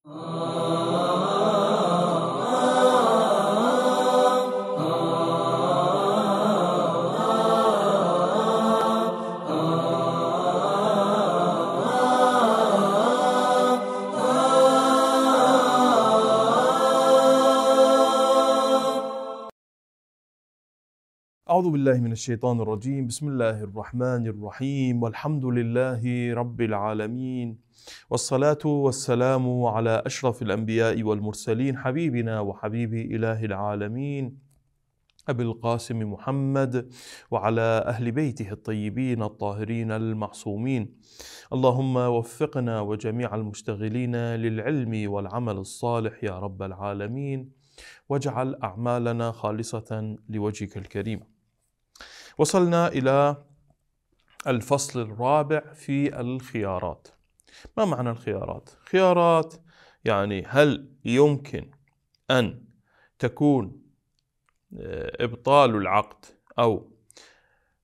أعوذ بالله من الشيطان الرجيم بسم الله الرحمن الرحيم والحمد لله رب العالمين والصلاة والسلام على أشرف الأنبياء والمرسلين حبيبنا وحبيب إله العالمين أبي القاسم محمد وعلى أهل بيته الطيبين الطاهرين المعصومين اللهم وفقنا وجميع المشتغلين للعلم والعمل الصالح يا رب العالمين واجعل أعمالنا خالصة لوجهك الكريم وصلنا إلى الفصل الرابع في الخيارات ما معنى الخيارات؟ خيارات يعني هل يمكن أن تكون آه، إبطال العقد أو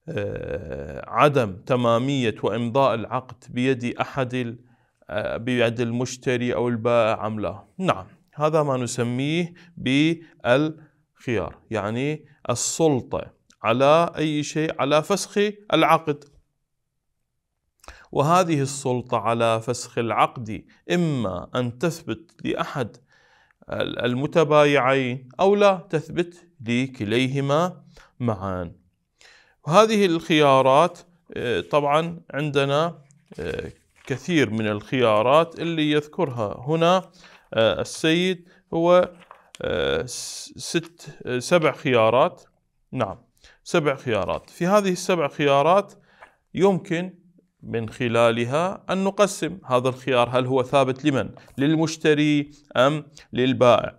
آه، عدم تمامية وإمضاء العقد بيد أحد آه، بيد المشتري أو البائع أم لا نعم هذا ما نسميه بالخيار يعني السلطة على أي شيء على فسخ العقد وهذه السلطة على فسخ العقد إما أن تثبت لأحد المتبايعين أو لا تثبت لكليهما معا وهذه الخيارات آه، طبعا عندنا آه، كثير من الخيارات اللي يذكرها هنا آه، السيد هو ست سبع خيارات نعم سبع خيارات في هذه السبع خيارات يمكن من خلالها أن نقسم هذا الخيار هل هو ثابت لمن؟ للمشتري أم للبائع؟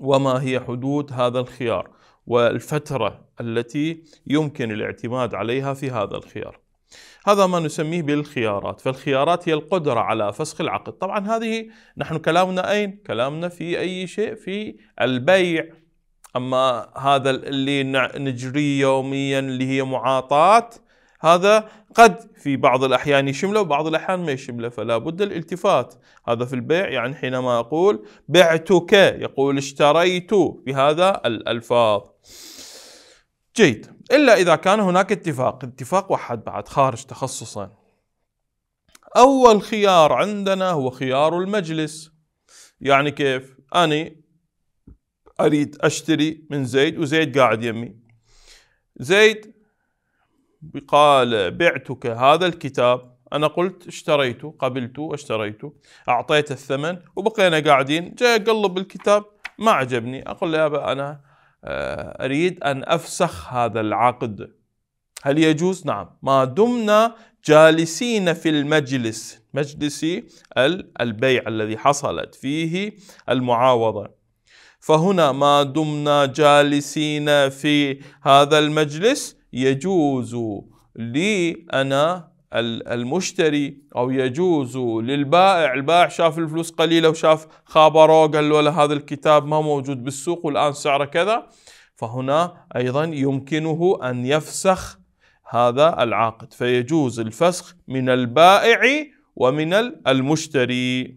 وما هي حدود هذا الخيار؟ والفترة التي يمكن الاعتماد عليها في هذا الخيار. هذا ما نسميه بالخيارات، فالخيارات هي القدرة على فسخ العقد، طبعا هذه نحن كلامنا أين؟ كلامنا في أي شيء في البيع. أما هذا اللي نجريه يوميا اللي هي معاطاة هذا قد في بعض الأحيان يشمله وبعض الأحيان ما يشمله فلا بد الالتفات هذا في البيع يعني حينما أقول بعتك يقول اشتريت بهذا الألفاظ جيد إلا إذا كان هناك اتفاق اتفاق واحد بعد خارج تخصصا أول خيار عندنا هو خيار المجلس يعني كيف أنا أريد أشتري من زيد وزيد قاعد يمي زيد قال بعتك هذا الكتاب أنا قلت اشتريته قبلته واشتريته أعطيته الثمن وبقينا قاعدين جاي أقلب الكتاب ما عجبني أقول له يابا أنا آه، أريد أن أفسخ هذا العقد هل يجوز؟ نعم ما دمنا جالسين في المجلس مجلس البيع الذي حصلت فيه المعاوضة فهنا ما دمنا جالسين في هذا المجلس يجوز لي أنا المشتري او يجوز للبائع البائع شاف الفلوس قليله وشاف خابره قال له هذا الكتاب ما موجود بالسوق والان سعره كذا فهنا ايضا يمكنه ان يفسخ هذا العقد فيجوز الفسخ من البائع ومن المشتري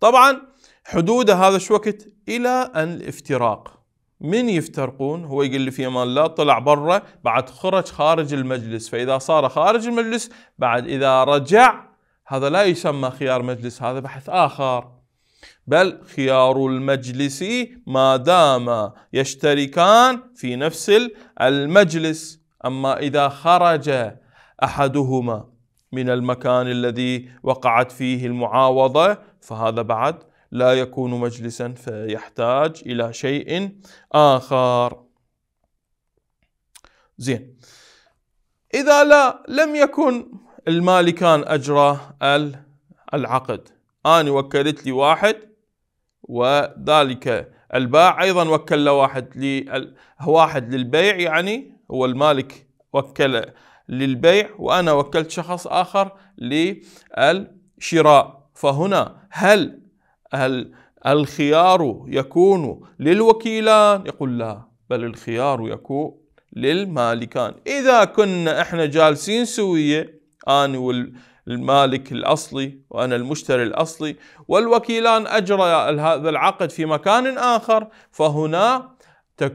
طبعا حدود هذا الوقت الى الافتراق من يفترقون هو يقول لي في امان الله طلع برا بعد خرج خارج المجلس فاذا صار خارج المجلس بعد اذا رجع هذا لا يسمى خيار مجلس هذا بحث اخر بل خيار المجلس ما دام يشتركان في نفس المجلس اما اذا خرج احدهما من المكان الذي وقعت فيه المعاوضه فهذا بعد لا يكون مجلسا فيحتاج إلى شيء آخر زين إذا لا لم يكن المالكان أجرى العقد أنا وكلت لي واحد وذلك الباع أيضا وكل واحد واحد للبيع يعني هو المالك وكل للبيع وأنا وكلت شخص آخر للشراء فهنا هل هل الخيار يكون للوكيلان يقول لا بل الخيار يكون للمالكان إذا كنا إحنا جالسين سوية أنا والمالك الأصلي وأنا المشتري الأصلي والوكيلان أجرى هذا العقد في مكان آخر فهنا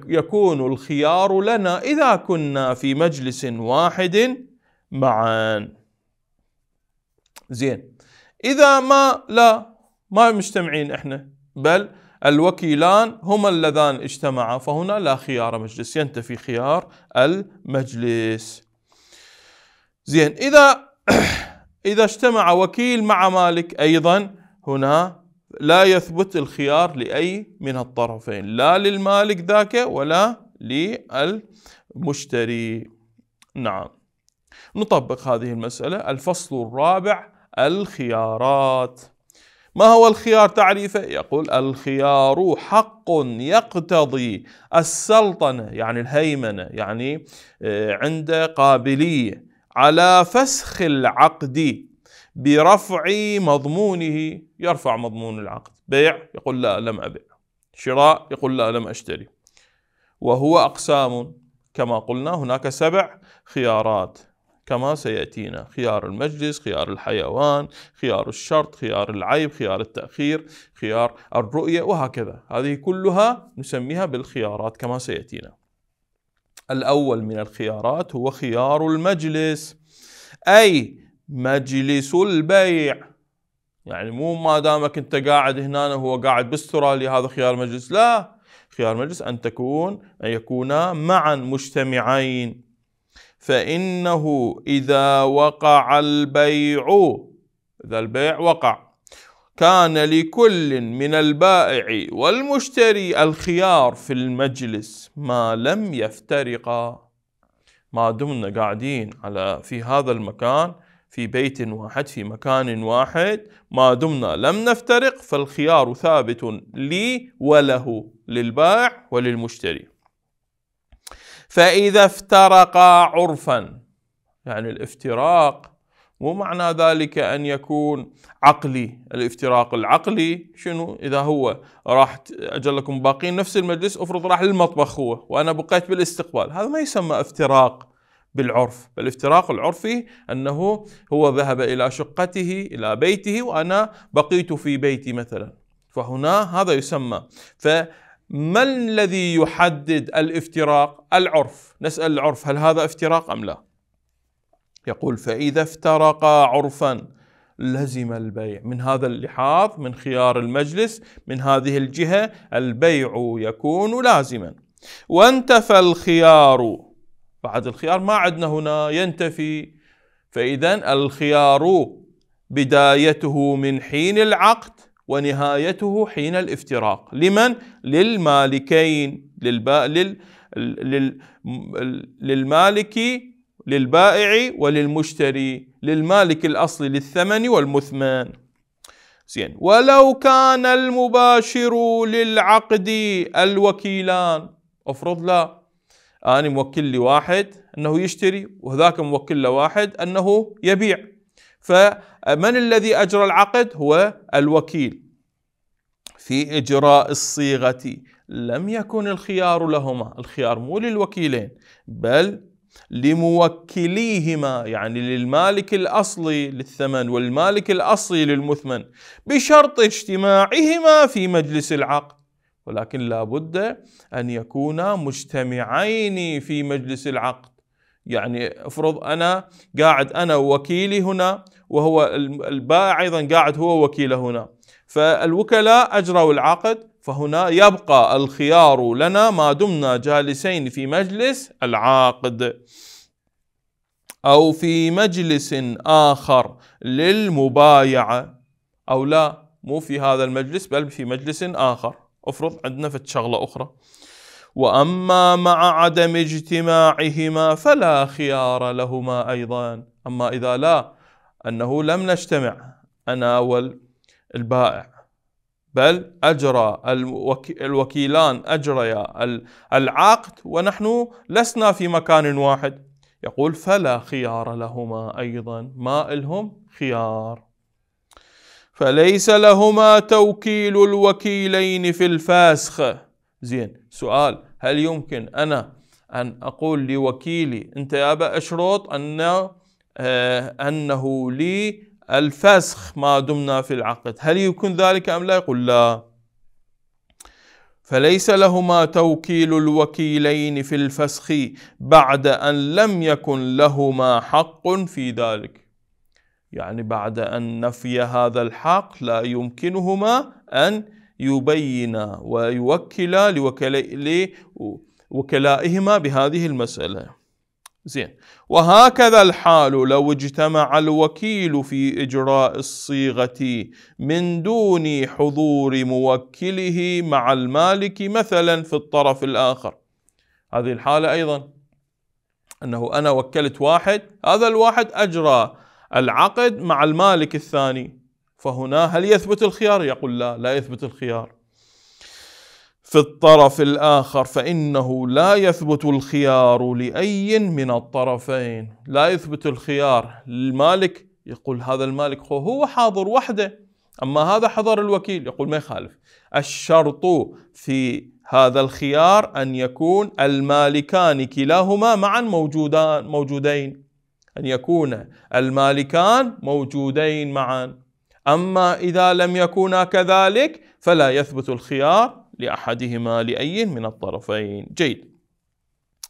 يكون الخيار لنا إذا كنا في مجلس واحد معا زين إذا ما لا ما مجتمعين احنا بل الوكيلان هما اللذان اجتمعا فهنا لا خيار مجلس ينتفي خيار المجلس زين إذا إذا اجتمع وكيل مع مالك أيضا هنا لا يثبت الخيار لأي من الطرفين لا للمالك ذاك ولا للمشتري نعم نطبق هذه المسألة الفصل الرابع الخيارات ما هو الخيار تعريفه؟ يقول الخيار حق يقتضي السلطنة يعني الهيمنة يعني آه، عند قابلية على فسخ العقد برفع مضمونه يرفع مضمون العقد بيع يقول لا لم أبيع شراء يقول لا لم أشتري وهو أقسام كما قلنا هناك سبع خيارات كما سيأتينا خيار المجلس خيار الحيوان خيار الشرط خيار العيب خيار التأخير خيار الرؤية وهكذا هذه كلها نسميها بالخيارات كما سيأتينا الأول من الخيارات هو خيار المجلس أي مجلس البيع يعني مو ما دامك انت قاعد هنا وهو قاعد باستراليا هذا خيار مجلس لا خيار مجلس ان تكون ان يكونا معا مجتمعين فإنه إذا وقع البيع إذا البيع وقع كان لكل من البائع والمشتري الخيار في المجلس ما لم يفترقا ما دمنا قاعدين على في هذا المكان في بيت واحد في مكان واحد ما دمنا لم نفترق فالخيار ثابت لي وله للبائع وللمشتري فإذا افترقا عرفا يعني الافتراق مو معنى ذلك أن يكون عقلي الافتراق العقلي شنو إذا هو راح أجلكم باقين نفس المجلس أفرض راح للمطبخ هو وأنا بقيت بالاستقبال هذا ما يسمى افتراق بالعرف الافتراق العرفي أنه هو ذهب إلى شقته إلى بيته وأنا بقيت في بيتي مثلا فهنا هذا يسمى ف ما الذي يحدد الافتراق؟ العرف، نسأل العرف هل هذا افتراق أم لا؟ يقول فإذا افترق عرفا لزم البيع من هذا اللحاظ من خيار المجلس من هذه الجهة البيع يكون لازما وانتفى الخيار بعد الخيار ما عندنا هنا ينتفي فإذا الخيار بدايته من حين العقد ونهايته حين الافتراق لمن؟ للمالكين للباء لل... لل... للمالك للبائع وللمشتري للمالك الأصلي للثمن والمثمن زين ولو كان المباشر للعقد الوكيلان افرض لا أنا موكل لواحد أنه يشتري وهذاك موكل لواحد أنه يبيع فمن الذي أجرى العقد هو الوكيل في إجراء الصيغة لم يكن الخيار لهما الخيار مو للوكيلين بل لموكليهما يعني للمالك الأصلي للثمن والمالك الأصلي للمثمن بشرط اجتماعهما في مجلس العقد ولكن لا بد أن يكونا مجتمعين في مجلس العقد يعني افرض أنا قاعد أنا وكيلي هنا وهو البائع أيضا قاعد هو وكيله هنا فالوكلاء أجروا العقد فهنا يبقى الخيار لنا ما دمنا جالسين في مجلس العاقد أو في مجلس آخر للمبايعة أو لا مو في هذا المجلس بل في مجلس آخر افرض عندنا في شغلة أخرى وأما مع عدم اجتماعهما فلا خيار لهما أيضا أما إذا لا أنه لم نجتمع أنا والبائع بل أجرى الوكيلان أجريا العقد ونحن لسنا في مكان واحد يقول فلا خيار لهما أيضا ما إلهم خيار فليس لهما توكيل الوكيلين في الفاسخ زين سؤال هل يمكن أنا أن أقول لوكيلي أنت أبا أشرط أن آه، أنه لي الفسخ ما دمنا في العقد هل يكون ذلك أم لا يقول لا فليس لهما توكيل الوكيلين في الفسخ بعد أن لم يكن لهما حق في ذلك يعني بعد أن نفي هذا الحق لا يمكنهما أن يبينا ويوكلا لوكلائهما بهذه المسألة زين وهكذا الحال لو اجتمع الوكيل في إجراء الصيغة من دون حضور موكله مع المالك مثلا في الطرف الآخر هذه الحالة أيضا أنه أنا وكلت واحد هذا الواحد أجرى العقد مع المالك الثاني فهنا هل يثبت الخيار؟ يقول لا لا يثبت الخيار في الطرف الآخر فإنه لا يثبت الخيار لأي من الطرفين لا يثبت الخيار للمالك يقول هذا المالك هو حاضر وحده أما هذا حضر الوكيل يقول ما يخالف الشرط في هذا الخيار أن يكون المالكان كلاهما معا موجودان موجودين أن يكون المالكان موجودين معا أما إذا لم يكونا كذلك فلا يثبت الخيار لأحدهما لأي من الطرفين جيد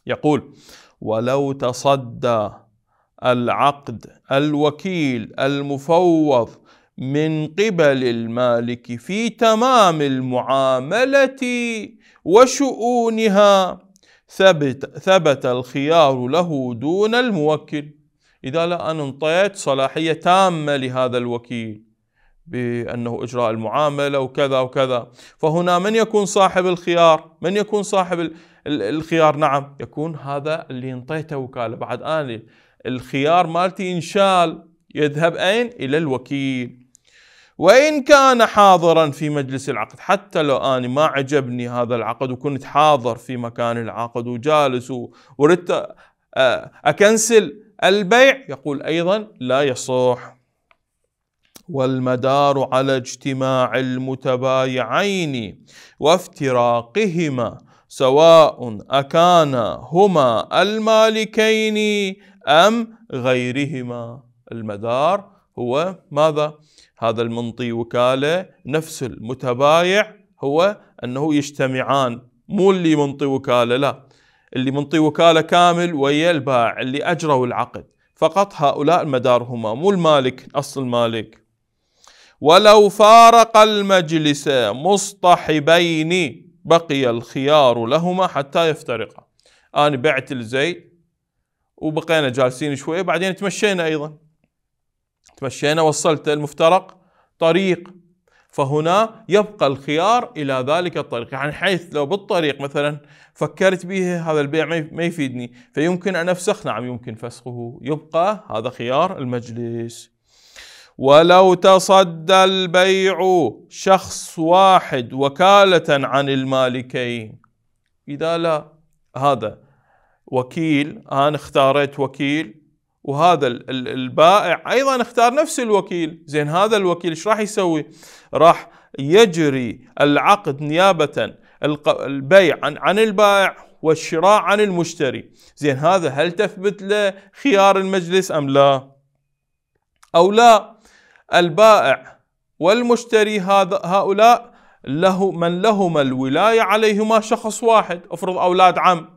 يقول ولو تصدى العقد الوكيل المفوض من قبل المالك في تمام المعاملة وشؤونها ثبت, ثبت الخيار له دون الموكل إذا لا أنا انطيت صلاحية تامة لهذا الوكيل بأنه إجراء المعاملة وكذا وكذا فهنا من يكون صاحب الخيار من يكون صاحب الخيار نعم يكون هذا اللي انطيته وكالة بعد أنا الخيار مالتي ينشال يذهب أين إلى الوكيل وإن كان حاضرا في مجلس العقد حتى لو أنا ما عجبني هذا العقد وكنت حاضر في مكان العقد وجالس وردت أكنسل البيع يقول أيضا لا يصح والمدار على اجتماع المتبايعين وافتراقهما سواء أكانا هما المالكين أم غيرهما المدار هو ماذا؟ هذا المنطي وكالة نفس المتبايع هو أنه يجتمعان مو اللي منطي وكالة لا اللي منطي وكالة كامل ويا البائع اللي أجروا العقد فقط هؤلاء المدار هما مو المالك أصل المالك ولو فارق المجلس مصطحبين بقي الخيار لهما حتى يفترقا أنا بعت الزي وبقينا جالسين شوية بعدين تمشينا أيضا تمشينا وصلت المفترق طريق فهنا يبقى الخيار إلى ذلك الطريق يعني حيث لو بالطريق مثلا فكرت به هذا البيع ما يفيدني فيمكن أن أفسخ نعم يمكن فسخه يبقى هذا خيار المجلس ولو تصدى البيع شخص واحد وكالة عن المالكين إذا لا هذا وكيل أنا اختاريت وكيل وهذا البائع أيضا اختار نفس الوكيل زين هذا الوكيل ايش راح يسوي راح يجري العقد نيابة البيع عن, البائع والشراء عن المشتري زين هذا هل تثبت له خيار المجلس أم لا أو لا البائع والمشتري هذا هؤلاء له من لهما الولاية عليهما شخص واحد افرض أولاد عم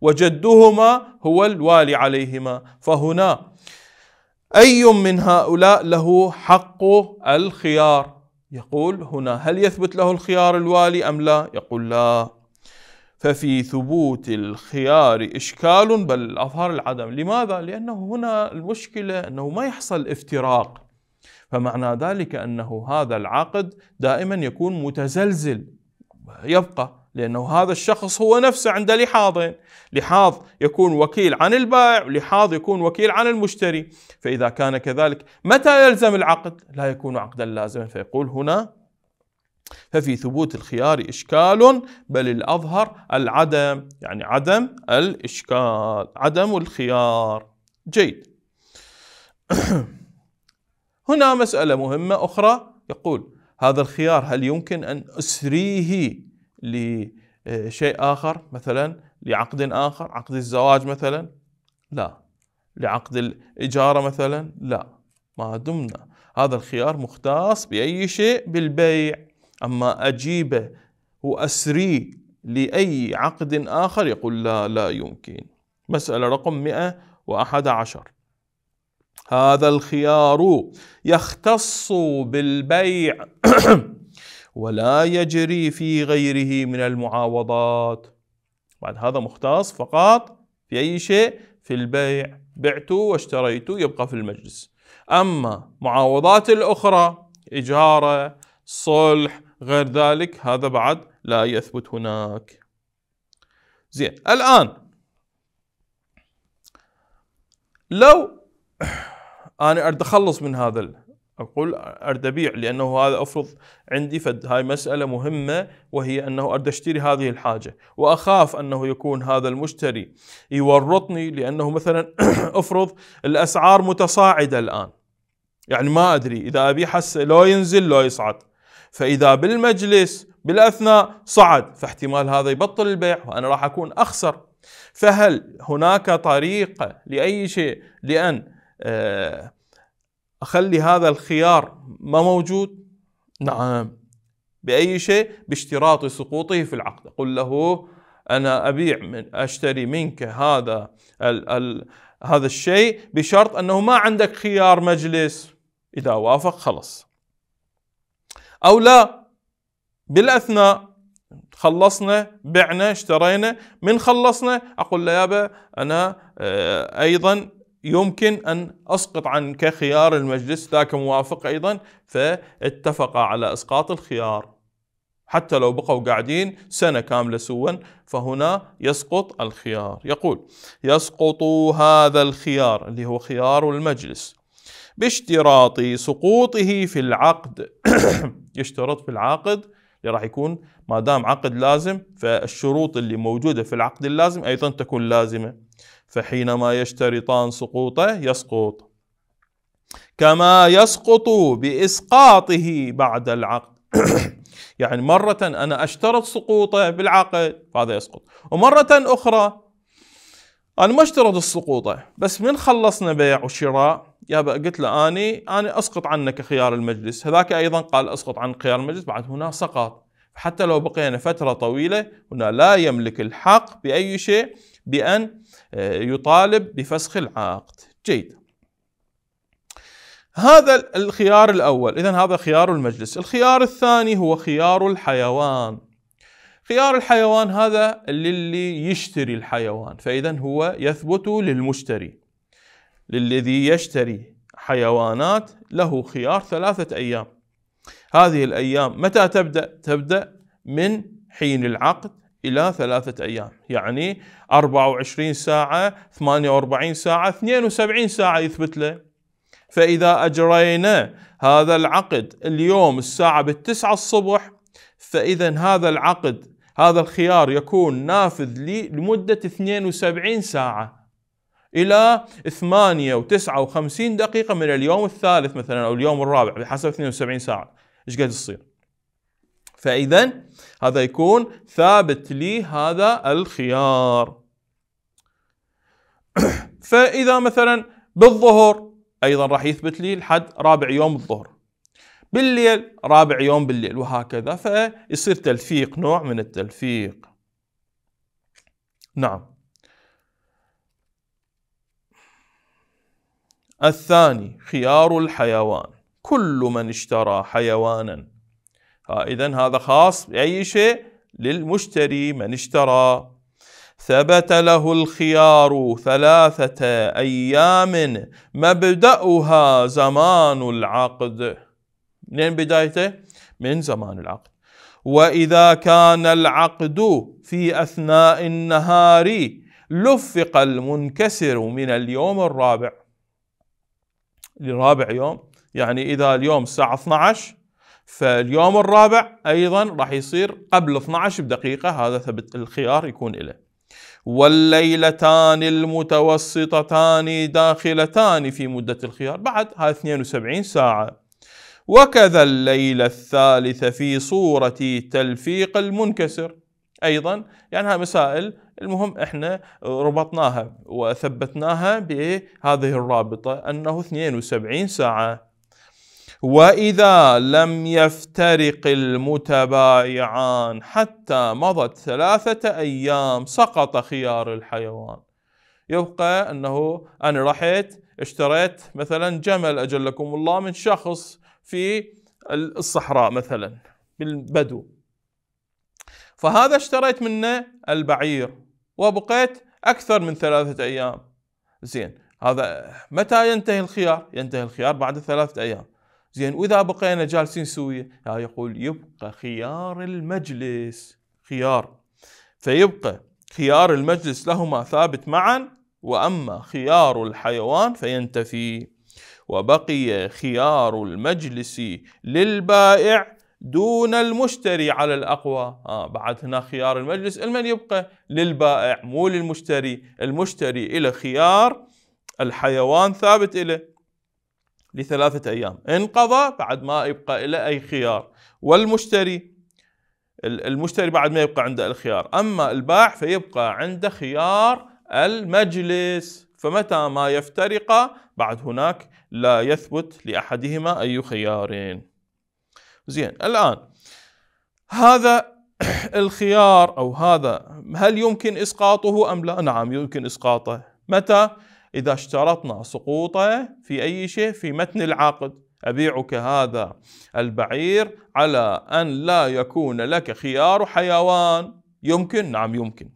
وجدهما هو الوالي عليهما فهنا أي من هؤلاء له حق الخيار يقول هنا هل يثبت له الخيار الوالي أم لا يقول لا ففي ثبوت الخيار إشكال بل أظهر العدم لماذا؟ لأنه هنا المشكلة أنه ما يحصل افتراق فمعنى ذلك أنه هذا العقد دائما يكون متزلزل يبقى لأنه هذا الشخص هو نفسه عنده لحاظين لحاظ يكون وكيل عن البائع ولحاظ يكون وكيل عن المشتري فإذا كان كذلك متى يلزم العقد لا يكون عقدا لازما فيقول هنا ففي ثبوت الخيار إشكال بل الأظهر العدم يعني عدم الإشكال عدم الخيار جيد هنا مسألة مهمة أخرى يقول هذا الخيار هل يمكن أن أسريه لشيء آخر مثلا لعقد آخر عقد الزواج مثلا لا لعقد الإجارة مثلا لا ما دمنا هذا الخيار مختص بأي شيء بالبيع أما أجيبه وأسريه لأي عقد آخر يقول لا لا يمكن مسألة رقم 111 هذا الخيار يختص بالبيع ولا يجري في غيره من المعاوضات بعد هذا مختص فقط في أي شيء في البيع بعت واشتريت يبقى في المجلس أما معاوضات الأخرى إجارة صلح غير ذلك هذا بعد لا يثبت هناك زين الآن لو انا اريد اخلص من هذا اقول اريد ابيع لانه هذا افرض عندي فد هاي مساله مهمه وهي انه اريد اشتري هذه الحاجه واخاف انه يكون هذا المشتري يورطني لانه مثلا افرض الاسعار متصاعده الان يعني ما ادري اذا ابي حس لو ينزل لو يصعد فاذا بالمجلس بالاثناء صعد فاحتمال هذا يبطل البيع وانا راح اكون اخسر فهل هناك طريقه لاي شيء لان آه، اخلي هذا الخيار ما موجود نعم باي شيء باشتراط سقوطه في العقد قل له انا ابيع من اشتري منك هذا ال ال هذا الشيء بشرط انه ما عندك خيار مجلس اذا وافق خلص او لا بالاثناء خلصنا بعنا اشترينا من خلصنا اقول له يابا انا آه، ايضا يمكن أن أسقط عنك خيار المجلس ذاك موافق أيضا فاتفق على إسقاط الخيار حتى لو بقوا قاعدين سنة كاملة سوا فهنا يسقط الخيار يقول يسقط هذا الخيار اللي هو خيار المجلس باشتراط سقوطه في العقد يشترط في العقد اللي راح يكون ما دام عقد لازم فالشروط اللي موجودة في العقد اللازم أيضا تكون لازمة فحينما يشترطان سقوطه يسقط كما يسقط باسقاطه بعد العقد يعني مرة أنا أشترط سقوطه بالعقد فهذا يسقط ومرة أخرى أنا ما اشترط السقوطه بس من خلصنا بيع وشراء يا قلت له أني أنا أسقط عنك خيار المجلس هذاك أيضا قال أسقط عن خيار المجلس بعد هنا سقط حتى لو بقينا فترة طويلة هنا لا يملك الحق بأي شيء بأن آه، يطالب بفسخ العقد جيد هذا الخيار الأول إذا هذا خيار المجلس الخيار الثاني هو خيار الحيوان خيار الحيوان هذا للي يشتري الحيوان فإذا هو يثبت للمشتري للذي يشتري حيوانات له خيار ثلاثة أيام هذه الأيام متى تبدأ؟ تبدأ من حين العقد إلى ثلاثة أيام يعني 24 ساعة 48 ساعة 72 ساعة يثبت له فإذا أجرينا هذا العقد اليوم الساعة بالتسعة الصبح فإذا هذا العقد هذا الخيار يكون نافذ لي لمدة 72 ساعة إلى 8 و 59 دقيقة من اليوم الثالث مثلا أو اليوم الرابع بحسب 72 ساعة إيش قد يصير فإذا هذا يكون ثابت لي هذا الخيار فإذا مثلا بالظهر أيضا راح يثبت لي الحد رابع يوم الظهر بالليل رابع يوم بالليل وهكذا فيصير تلفيق نوع من التلفيق نعم الثاني خيار الحيوان كل من اشترى حيوانا آه، إذا هذا خاص بأي شيء للمشتري من اشترى ثبت له الخيار ثلاثة أيام مبدأها زمان العقد من بدايته من زمان العقد وإذا كان العقد في أثناء النهار لفق المنكسر من اليوم الرابع الرابع يوم يعني إذا اليوم الساعة 12 فاليوم الرابع أيضا راح يصير قبل 12 بدقيقة هذا ثبت الخيار يكون له والليلتان المتوسطتان داخلتان في مدة الخيار بعد هذا 72 ساعة وكذا الليلة الثالثة في صورة تلفيق المنكسر أيضا يعني هذه مسائل المهم احنا ربطناها وثبتناها بهذه الرابطة أنه 72 ساعة واذا لم يفترق المتبايعان حتى مضت ثلاثه ايام سقط خيار الحيوان يبقى انه انا رحت اشتريت مثلا جمل اجلكم الله من شخص في الصحراء مثلا بالبدو فهذا اشتريت منه البعير وبقيت اكثر من ثلاثه ايام زين هذا متى ينتهي الخيار؟ ينتهي الخيار بعد ثلاثة أيام زين واذا بقينا جالسين سوية لا يقول يبقى خيار المجلس خيار فيبقى خيار المجلس لهما ثابت معا واما خيار الحيوان فينتفي وبقي خيار المجلس للبائع دون المشتري على الأقوى آه بعد هنا خيار المجلس المن يبقى للبائع مو للمشتري المشتري إلى خيار الحيوان ثابت له لثلاثة أيام انقضى بعد ما يبقى له أي خيار والمشتري المشتري بعد ما يبقى عنده الخيار أما الباع فيبقى عنده خيار المجلس فمتى ما يفترقا بعد هناك لا يثبت لأحدهما أي خيارين زين الآن هذا الخيار أو هذا هل يمكن إسقاطه أم لا؟ نعم يمكن إسقاطه متى؟ إذا اشترطنا سقوطه في أي شيء في متن العقد أبيعك هذا البعير على أن لا يكون لك خيار حيوان يمكن نعم يمكن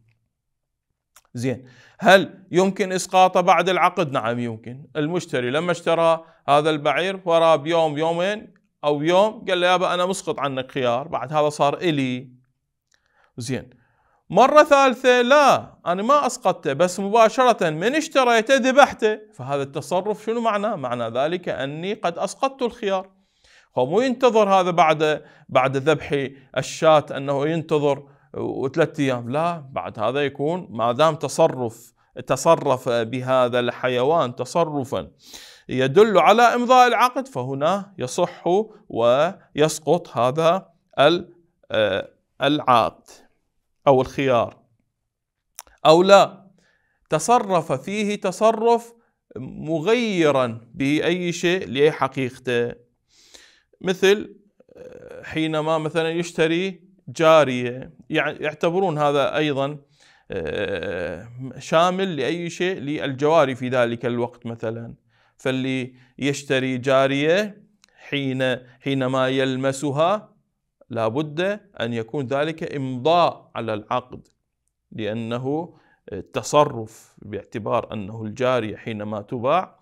زين هل يمكن إسقاطه بعد العقد نعم يمكن المشتري لما اشترى هذا البعير وراه بيوم يومين أو يوم قال له يابا أنا مسقط عنك خيار بعد هذا صار إلي زين مرة ثالثة لا أنا ما أسقطته بس مباشرة من اشتريته ذبحته فهذا التصرف شنو معناه؟ معنى ذلك أني قد أسقطت الخيار هو مو ينتظر هذا بعد بعد ذبح الشاة أنه ينتظر وثلاث أيام لا بعد هذا يكون ما دام تصرف تصرف بهذا الحيوان تصرفا يدل على إمضاء العقد فهنا يصح ويسقط هذا آه، العقد أو الخيار أو لا تصرف فيه تصرف مغيرا بأي شيء لحقيقته مثل آه، حينما مثلا يشتري جارية يعني يعتبرون هذا أيضا آه، شامل لأي شيء للجواري في ذلك الوقت مثلا فاللي يشتري جارية حين حينما يلمسها لابد أن يكون ذلك إمضاء على العقد لأنه التصرف آه، باعتبار أنه الجارية حينما تباع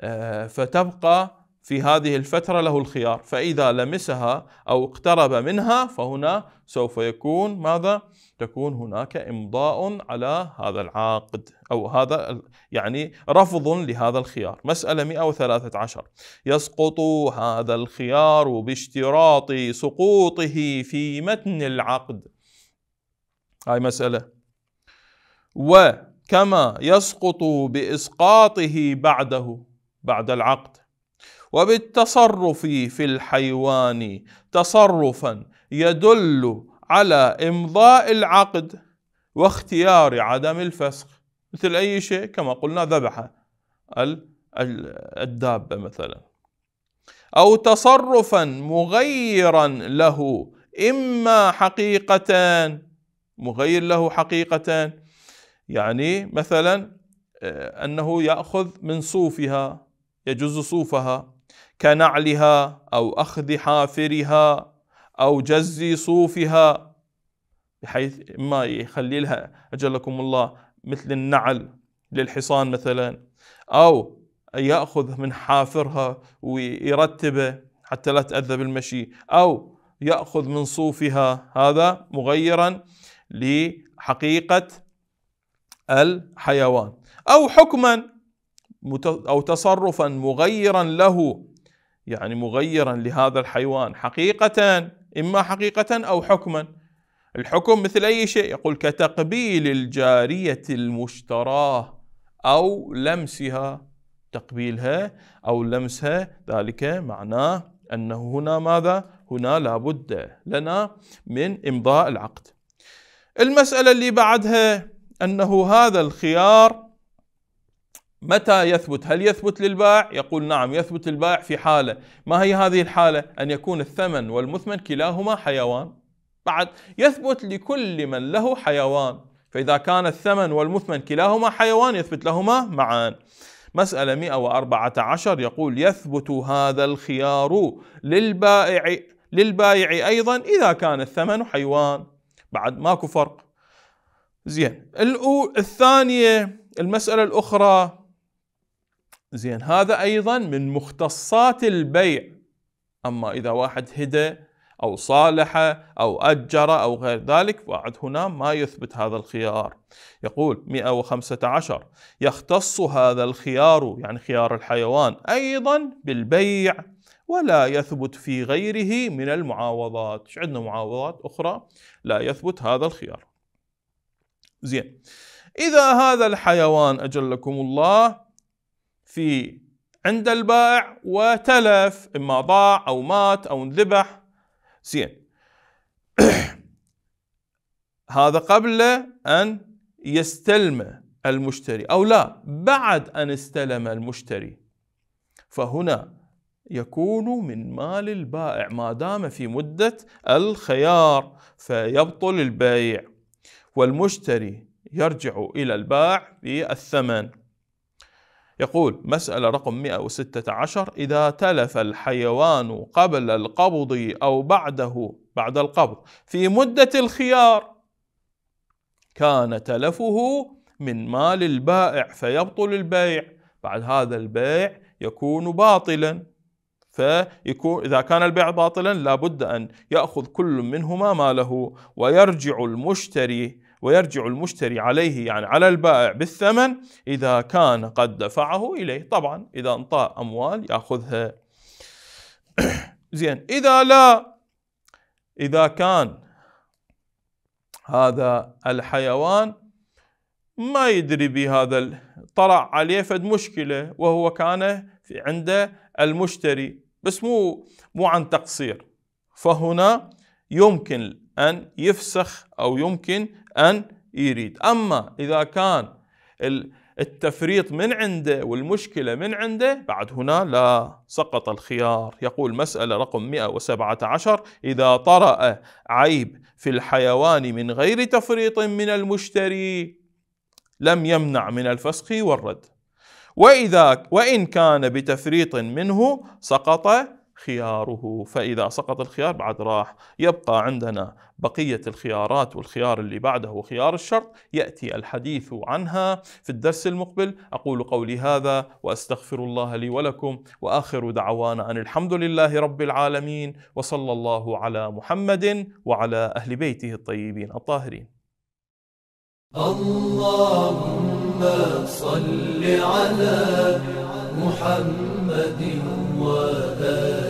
آه، فتبقى في هذه الفترة له الخيار فإذا لمسها أو اقترب منها فهنا سوف يكون ماذا؟ تكون هناك إمضاء على هذا العقد أو هذا يعني رفض لهذا الخيار مسألة 113 يسقط هذا الخيار باشتراط سقوطه في متن العقد هاي مسألة وكما يسقط بإسقاطه بعده بعد العقد وبالتصرف في الحيوان تصرفا يدل على إمضاء العقد واختيار عدم الفسخ مثل أي شيء كما قلنا ذبح الدابة مثلا أو تصرفا مغيرا له إما حقيقة مغير له حقيقة يعني مثلا آه، أنه يأخذ من صوفها يجز صوفها كنعلها أو أخذ حافرها أو جزي صوفها بحيث ما يخلي لها أجلكم الله مثل النعل للحصان مثلا أو يأخذ من حافرها ويرتبه حتى لا تأذى بالمشي أو يأخذ من صوفها هذا مغيرا لحقيقة الحيوان أو حكما أو تصرفا مغيرا له يعني مغيرا لهذا الحيوان حقيقة إما حقيقة أو حكما الحكم مثل أي شيء يقول كتقبيل الجارية المشتراة أو لمسها تقبيلها أو لمسها ذلك معناه أنه هنا ماذا؟ هنا لابد لنا من إمضاء العقد المسألة اللي بعدها أنه هذا الخيار متى يثبت هل يثبت للبائع يقول نعم يثبت البائع في حالة ما هي هذه الحالة أن يكون الثمن والمثمن كلاهما حيوان بعد يثبت لكل من له حيوان فإذا كان الثمن والمثمن كلاهما حيوان يثبت لهما معا مسألة 114 يقول يثبت هذا الخيار للبائع للبائع أيضا إذا كان الثمن حيوان بعد ماكو فرق زين الثانية المسألة الأخرى زين هذا أيضا من مختصات البيع أما إذا واحد هدى أو صالح أو أجر أو غير ذلك بعد هنا ما يثبت هذا الخيار يقول 115 يختص هذا الخيار يعني خيار الحيوان أيضا بالبيع ولا يثبت في غيره من المعاوضات ايش عندنا معاوضات أخرى لا يثبت هذا الخيار زين إذا هذا الحيوان أجلكم الله في عند البائع وتلف إما ضاع أو مات أو انذبح زين هذا قبل أن يستلم المشتري أو لا بعد أن استلم المشتري فهنا يكون من مال البائع ما دام في مدة الخيار فيبطل البيع والمشتري يرجع إلى البائع بالثمن يقول مسألة رقم 116 إذا تلف الحيوان قبل القبض أو بعده بعد القبض في مدة الخيار كان تلفه من مال البائع فيبطل البيع بعد هذا البيع يكون باطلا فيكون إذا كان البيع باطلا لابد أن يأخذ كل منهما ماله ويرجع المشتري ويرجع المشتري عليه يعني على البائع بالثمن إذا كان قد دفعه إليه طبعا إذا انطاء أموال يأخذها زين إذا لا إذا كان هذا الحيوان ما يدري بهذا طلع عليه فد مشكلة وهو كان في عند المشتري بس مو مو عن تقصير فهنا يمكن أن يفسخ أو يمكن أن يريد أما إذا كان التفريط من عنده والمشكلة من عنده بعد هنا لا سقط الخيار يقول مسألة رقم 117 إذا طرأ عيب في الحيوان من غير تفريط من المشتري لم يمنع من الفسخ والرد وإذا وإن كان بتفريط منه سقط خياره فإذا سقط الخيار بعد راح يبقى عندنا بقية الخيارات والخيار اللي بعده وخيار الشرط يأتي الحديث عنها في الدرس المقبل أقول قولي هذا وأستغفر الله لي ولكم وآخر دعوانا أن الحمد لله رب العالمين وصلى الله على محمد وعلى أهل بيته الطيبين الطاهرين اللهم صل على محمد وآله